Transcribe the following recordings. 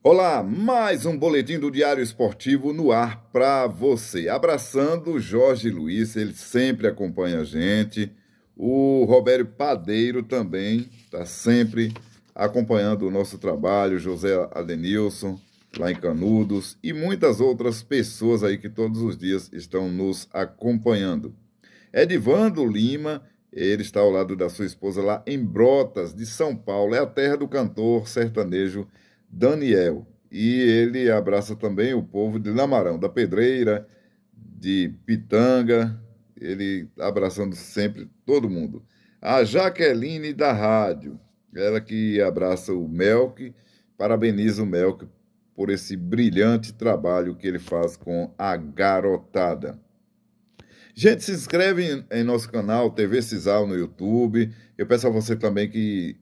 Olá, mais um boletim do Diário Esportivo no ar para você. Abraçando o Jorge Luiz, ele sempre acompanha a gente. O Roberto Padeiro também está sempre acompanhando o nosso trabalho. José Adenilson, lá em Canudos, e muitas outras pessoas aí que todos os dias estão nos acompanhando. Edivando Lima, ele está ao lado da sua esposa lá em Brotas, de São Paulo. É a terra do cantor sertanejo Daniel. E ele abraça também o povo de Lamarão, da Pedreira, de Pitanga, ele abraçando sempre todo mundo. A Jaqueline da Rádio, ela que abraça o Melk, parabeniza o Melk por esse brilhante trabalho que ele faz com a garotada. Gente, se inscreve em, em nosso canal TV Cisal no YouTube. Eu peço a você também que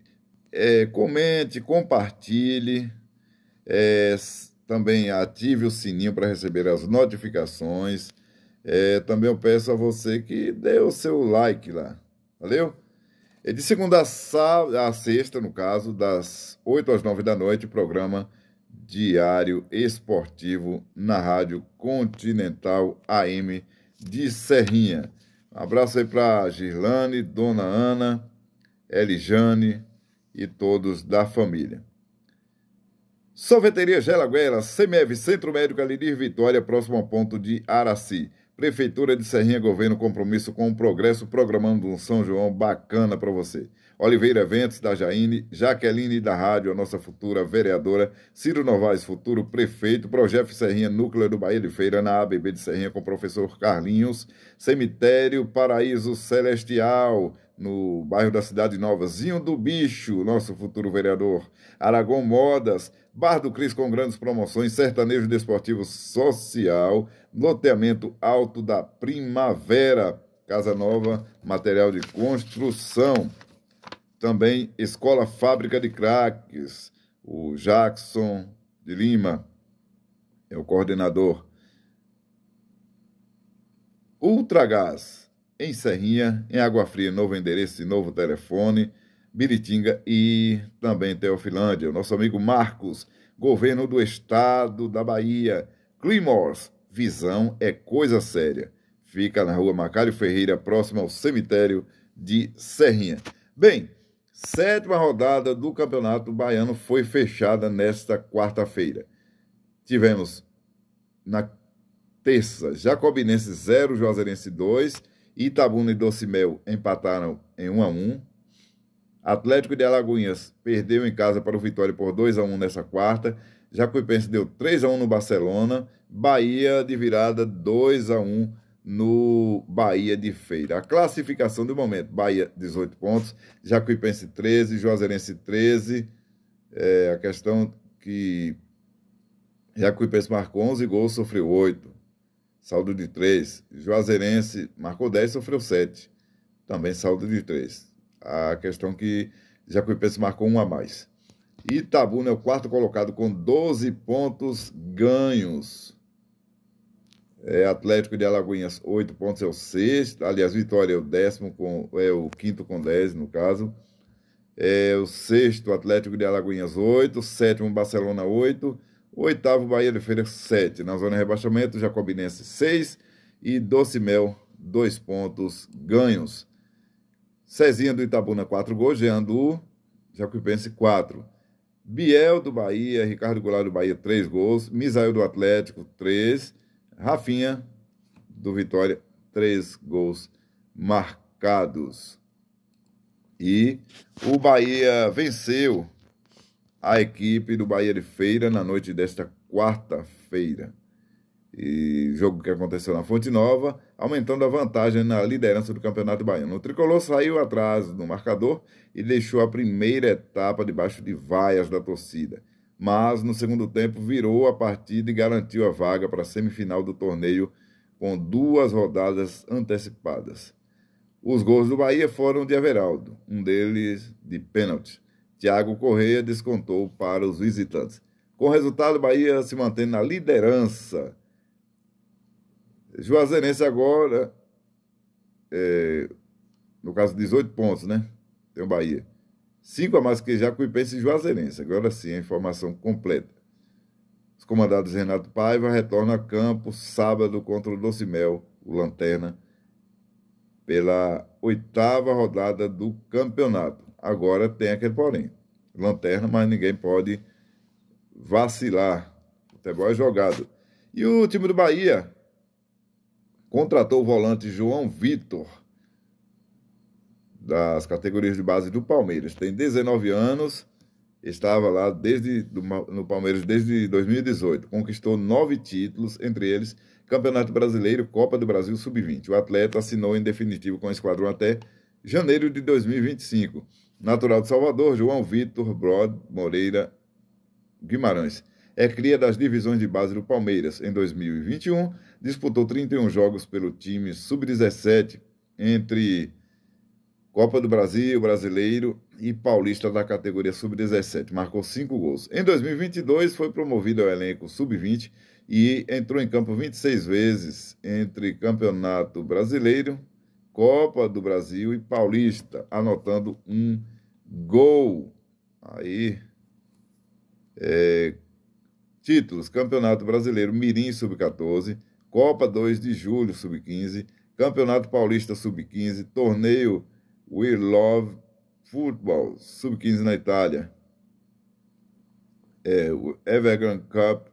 é, comente, compartilhe, é, também ative o sininho para receber as notificações. É, também eu peço a você que dê o seu like lá, valeu? É de segunda a, sábado, a sexta, no caso, das 8 às 9 da noite, programa Diário Esportivo na Rádio Continental AM de Serrinha. Um abraço aí para Girlane, Dona Ana, Elijane, e todos da família. Solveteria Gelaguera, CMEV, Centro Médico Alinir Vitória, próximo ao ponto de Araci. Prefeitura de Serrinha, governo compromisso com o progresso, programando um São João bacana para você. Oliveira Ventos, da Jaine, Jaqueline da Rádio, a nossa futura vereadora, Ciro Novaes, futuro prefeito, Projeto Serrinha, Núcleo do Bahia de Feira, na ABB de Serrinha, com o professor Carlinhos, Cemitério Paraíso Celestial, no bairro da Cidade Nova, Zinho do Bicho, nosso futuro vereador, Aragão Modas, Bar do Cris com grandes promoções, Sertanejo Desportivo Social, Loteamento Alto da Primavera, Casa Nova, Material de Construção, também Escola Fábrica de Craques, o Jackson de Lima, é o coordenador. Ultragás, em Serrinha, em Água Fria, novo endereço e novo telefone, Biritinga e também Teofilândia. O nosso amigo Marcos, governo do estado da Bahia. Climors, visão é coisa séria. Fica na rua Macário Ferreira, próximo ao cemitério de Serrinha. Bem, sétima rodada do Campeonato Baiano foi fechada nesta quarta-feira. Tivemos na terça, Jacobinense 0, Juazeirense 2. Itabuna e Docimel empataram em 1 a 1. Atlético de Alagoinhas perdeu em casa para o Vitória por 2 a 1 nessa quarta. Jacuipense deu 3 a 1 no Barcelona. Bahia de virada 2 a 1 no Bahia de Feira. A classificação do momento: Bahia 18 pontos, Jacuipense 13, Juazeirense 13. É, a questão que Jacuipense marcou 11 gols, sofreu 8 saldo de 3. Juazeirense marcou 10, sofreu 7. Também saldo de 3. A questão que Jacuipense marcou um a mais. Itabuna é o quarto colocado com 12 pontos ganhos. É, Atlético de Alagoinhas, 8 pontos é o sexto. Aliás, Vitória é o décimo, com, é o quinto com 10, no caso. É, o sexto, Atlético de Alagoinhas, 8. Sétimo, Barcelona, 8. O oitavo, Bahia de Feira, 7. Na zona de rebaixamento, Jacobinense, 6. E Doce Mel, 2 pontos ganhos. Cezinha do Itabuna, 4 gols. Jean do Jacobinense, 4. Biel do Bahia, Ricardo Goulart do Bahia, 3 gols. Misael do Atlético, 3. Rafinha do Vitória, 3 gols marcados. E o Bahia venceu a equipe do Bahia de Feira na noite desta quarta-feira. E jogo que aconteceu na Fonte Nova, aumentando a vantagem na liderança do Campeonato Baiano. O tricolor saiu atrás do marcador e deixou a primeira etapa debaixo de vaias da torcida. Mas no segundo tempo virou a partida e garantiu a vaga para a semifinal do torneio com duas rodadas antecipadas. Os gols do Bahia foram de Everaldo, um deles de pênalti. Thiago Correia descontou para os visitantes. Com resultado, Bahia se mantém na liderança. Juazeirense agora, é, no caso, 18 pontos, né? Tem o Bahia. Cinco a mais que Jacuipense e Juazeirense. Agora sim, a informação completa. Os comandados Renato Paiva retornam a campo sábado contra o Doce Mel, o Lanterna, pela oitava rodada do campeonato. Agora tem aquele porém. Lanterna, mas ninguém pode vacilar. O futebol é jogado. E o time do Bahia contratou o volante João Vitor, das categorias de base do Palmeiras. Tem 19 anos, estava lá desde no Palmeiras desde 2018. Conquistou nove títulos, entre eles Campeonato Brasileiro, Copa do Brasil Sub-20. O atleta assinou em definitivo com o esquadrão até janeiro de 2025. Natural de Salvador, João Vitor Brod Moreira Guimarães. É cria das divisões de base do Palmeiras. Em 2021, disputou 31 jogos pelo time sub-17 entre Copa do Brasil, Brasileiro e Paulista da categoria sub-17. Marcou 5 gols. Em 2022, foi promovido ao elenco sub-20 e entrou em campo 26 vezes entre Campeonato Brasileiro, Copa do Brasil e Paulista, anotando um gol. Aí, é, títulos: Campeonato Brasileiro Mirim Sub-14, Copa 2 de Julho Sub-15, Campeonato Paulista Sub-15, Torneio We Love Football Sub-15 na Itália, é, o Evergrande Cup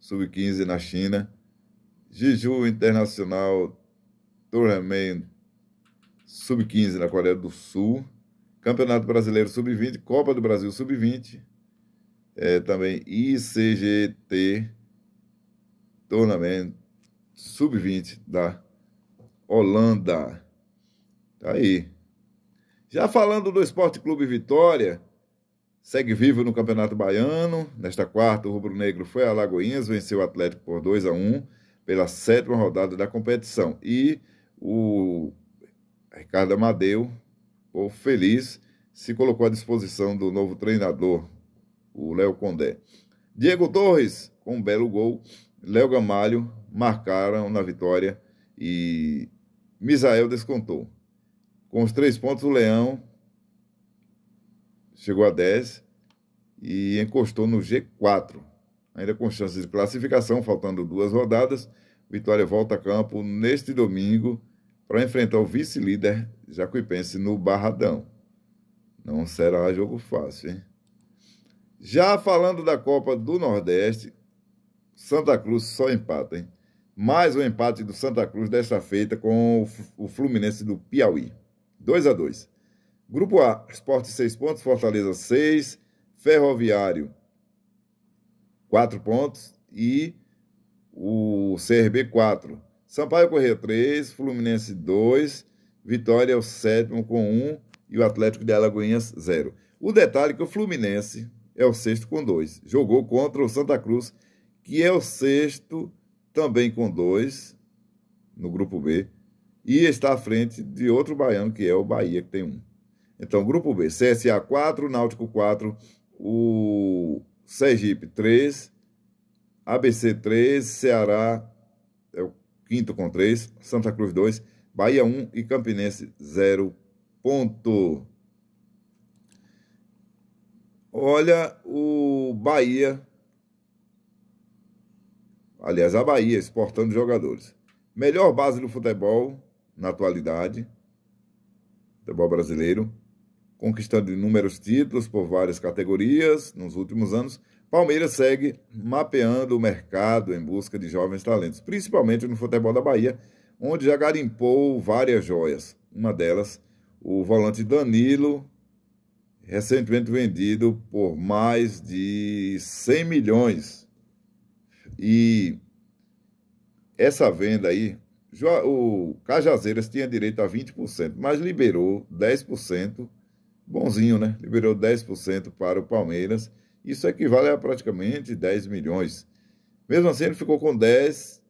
sub-15 na China, Jeju Internacional Tournament sub-15 na Coreia do Sul, Campeonato Brasileiro sub-20, Copa do Brasil sub-20, é, também ICGT Tournament sub-20 da Holanda. Tá aí. Já falando do Esporte Clube Vitória, Segue vivo no Campeonato Baiano. Nesta quarta, o Rubro Negro foi a Lagoinhas, venceu o Atlético por 2 a 1 pela sétima rodada da competição. E o Ricardo Amadeu, o feliz, se colocou à disposição do novo treinador, o Léo Condé. Diego Torres, com um belo gol, Léo Gamalho marcaram na vitória e Misael descontou. Com os três pontos, o Leão chegou a 10 e encostou no G4. Ainda com chances de classificação, faltando duas rodadas, Vitória volta a campo neste domingo para enfrentar o vice-líder jacuipense no Barradão. Não será jogo fácil, hein? Já falando da Copa do Nordeste, Santa Cruz só empata, hein? Mais um empate do Santa Cruz desta feita com o Fluminense do Piauí. 2 a 2 Grupo A, Esporte 6 pontos, Fortaleza 6, Ferroviário 4 pontos e o CRB 4. Sampaio Corrêa 3, Fluminense 2, Vitória é o sétimo com 1 e o Atlético de Alagoinhas 0. O detalhe é que o Fluminense é o sexto com 2. Jogou contra o Santa Cruz, que é o sexto também com 2 no grupo B. E está à frente de outro baiano, que é o Bahia, que tem 1. Um. Então, grupo B, CSA 4, Náutico 4, o Sergipe 3, ABC 3, Ceará é o quinto com 3, Santa Cruz 2, Bahia 1 e Campinense 0 ponto. Olha o Bahia. Aliás, a Bahia exportando jogadores. Melhor base do futebol na atualidade, futebol brasileiro, conquistando inúmeros títulos por várias categorias nos últimos anos, Palmeiras segue mapeando o mercado em busca de jovens talentos, principalmente no futebol da Bahia, onde já garimpou várias joias. Uma delas, o volante Danilo, recentemente vendido por mais de 100 milhões. E essa venda aí, o Cajazeiras tinha direito a 20%, mas liberou 10% bonzinho, né? Liberou 10% para o Palmeiras. Isso equivale a praticamente 10 milhões. Mesmo assim, ele ficou com 10%,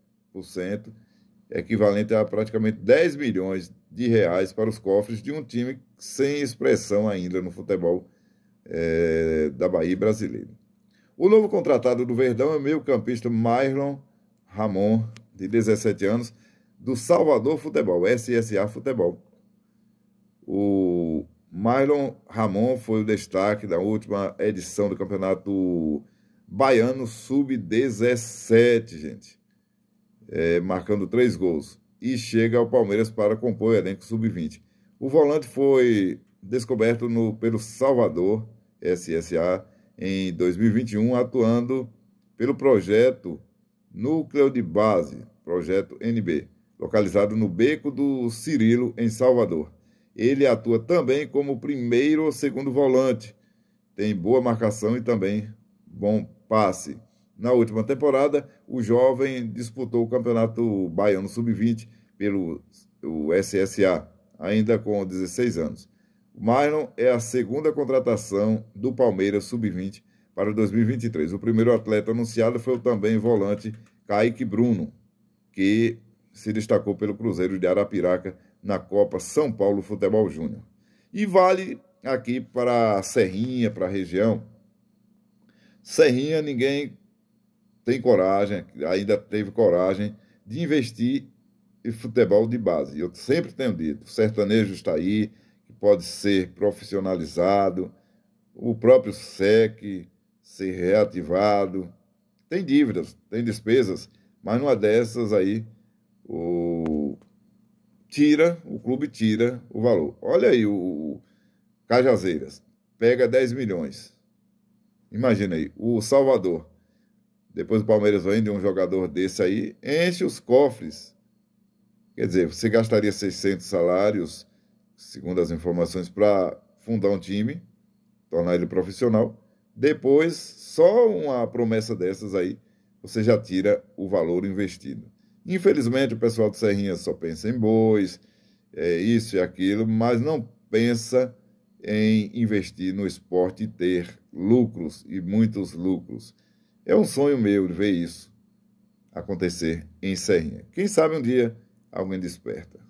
equivalente a praticamente 10 milhões de reais para os cofres de um time sem expressão ainda no futebol é, da Bahia brasileiro. O novo contratado do Verdão é o meio-campista Myron Ramon, de 17 anos, do Salvador Futebol, SSA Futebol. O Mylon Ramon foi o destaque da última edição do Campeonato Baiano Sub-17, gente. É, marcando três gols. E chega ao Palmeiras para compor o elenco Sub-20. O volante foi descoberto no, pelo Salvador SSA em 2021, atuando pelo projeto Núcleo de Base, projeto NB, localizado no Beco do Cirilo, em Salvador. Ele atua também como primeiro ou segundo volante. Tem boa marcação e também bom passe. Na última temporada, o jovem disputou o Campeonato Baiano Sub-20 pelo SSA, ainda com 16 anos. Marlon é a segunda contratação do Palmeiras Sub-20 para 2023. O primeiro atleta anunciado foi o também volante Kaique Bruno, que se destacou pelo Cruzeiro de Arapiraca na Copa São Paulo Futebol Júnior. E vale aqui para Serrinha, para a região. Serrinha, ninguém tem coragem, ainda teve coragem de investir em futebol de base. Eu sempre tenho dito: o sertanejo está aí, que pode ser profissionalizado, o próprio SEC ser reativado. Tem dívidas, tem despesas, mas numa dessas aí, o tira, o clube tira o valor. Olha aí o, Cajazeiras, pega 10 milhões. Imagina aí, o Salvador. Depois o Palmeiras vende um jogador desse aí, enche os cofres. Quer dizer, você gastaria 600 salários, segundo as informações, para fundar um time, tornar ele profissional. Depois, só uma promessa dessas aí, você já tira o valor investido. Infelizmente, o pessoal de Serrinha só pensa em bois, é, isso e aquilo, mas não pensa em investir no esporte e ter lucros e muitos lucros. É um sonho meu ver isso acontecer em Serrinha. Quem sabe um dia alguém desperta.